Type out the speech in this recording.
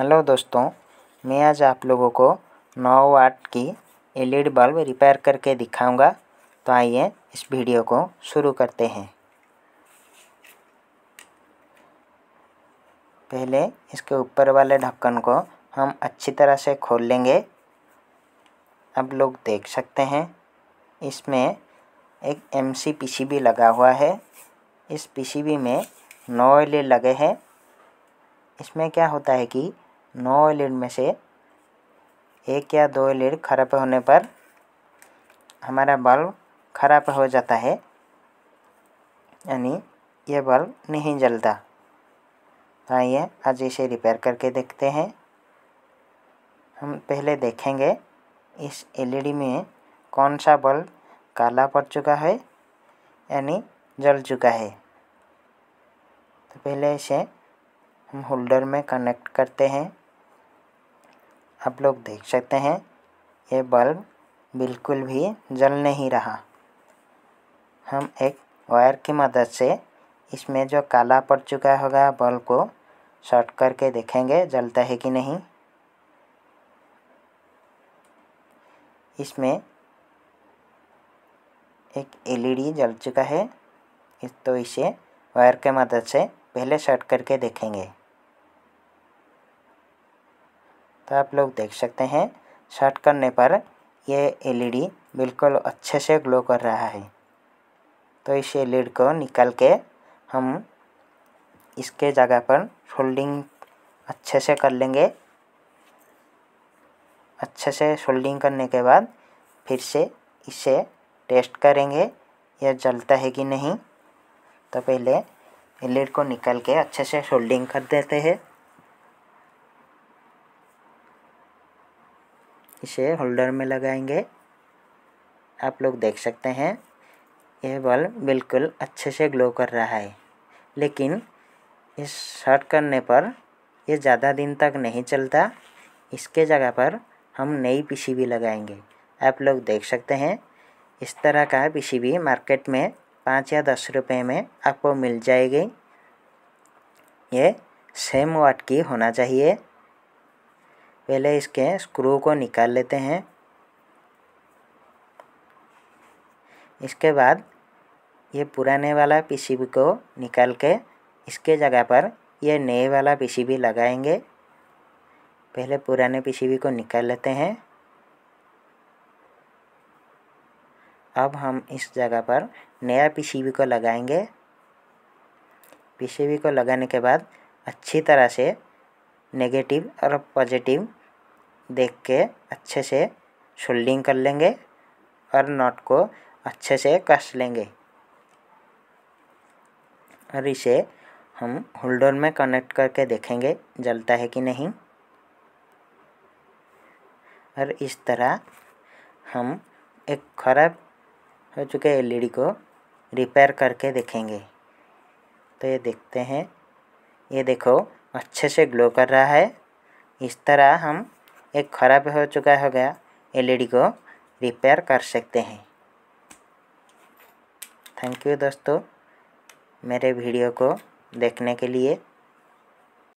hello दोस्तों मैं आज आप लोगों को नौ वाट की एलईडी बल्ब रिपेयर करके दिखाऊंगा तो आइए इस वीडियो को शुरू करते हैं पहले इसके ऊपर वाले ढक्कन को हम अच्छी तरह से खोल लेंगे अब लोग देख सकते हैं इसमें एक M C P C B लगा हुआ है इस पी सी बी में नौ एल लगे हैं इसमें क्या होता है कि नौ एलिड में से एक या दो एलिड खराब होने पर हमारा बल्ब खराब हो जाता है यानी यह बल्ब नहीं जलता तो आइए आज इसे रिपेयर करके देखते हैं हम पहले देखेंगे इस एलईडी e में कौन सा बल्ब काला पड़ चुका है यानी जल चुका है तो पहले इसे हम होल्डर में कनेक्ट करते हैं आप लोग देख सकते हैं ये बल्ब बिल्कुल भी जल नहीं रहा हम एक वायर की मदद से इसमें जो काला पड़ चुका होगा बल्ब को शॉर्ट करके देखेंगे जलता है कि नहीं इसमें एक एलईडी जल चुका है तो इसे वायर के मदद से पहले शॉर्ट करके देखेंगे तो आप लोग देख सकते हैं शर्ट करने पर यह एलईडी बिल्कुल अच्छे से ग्लो कर रहा है तो इस एलईडी को निकाल के हम इसके जगह पर शोल्डिंग अच्छे से कर लेंगे अच्छे से सोल्डिंग करने के बाद फिर से इसे टेस्ट करेंगे यह जलता है कि नहीं तो पहले एलईडी को निकाल के अच्छे से सोल्डिंग कर देते हैं इसे होल्डर में लगाएंगे आप लोग देख सकते हैं यह बल्ब बिल्कुल अच्छे से ग्लो कर रहा है लेकिन इस शर्ट करने पर यह ज़्यादा दिन तक नहीं चलता इसके जगह पर हम नई पीसीबी लगाएंगे आप लोग देख सकते हैं इस तरह का पीसीबी मार्केट में पाँच या दस रुपये में आपको मिल जाएगी ये सेम वाट की होना चाहिए पहले इसके स्क्रू को निकाल लेते हैं इसके बाद ये पुराने वाला पीसीबी को निकाल के इसके जगह पर ये नए वाला पीसीबी लगाएंगे पहले पुराने पीसीबी को निकाल लेते हैं अब हम इस जगह पर नया पीसीबी को लगाएंगे पीसीबी को लगाने के बाद अच्छी तरह से नेगेटिव और पॉजिटिव देख के अच्छे से शोल्डिंग कर लेंगे और नॉट को अच्छे से कस लेंगे और इसे हम होल्डर में कनेक्ट करके देखेंगे जलता है कि नहीं और इस तरह हम एक खराब हो चुके एलईडी को रिपेयर करके देखेंगे तो ये देखते हैं ये देखो अच्छे से ग्लो कर रहा है इस तरह हम एक ख़राब हो चुका हो गया एलईडी को रिपेयर कर सकते हैं थैंक यू दोस्तों मेरे वीडियो को देखने के लिए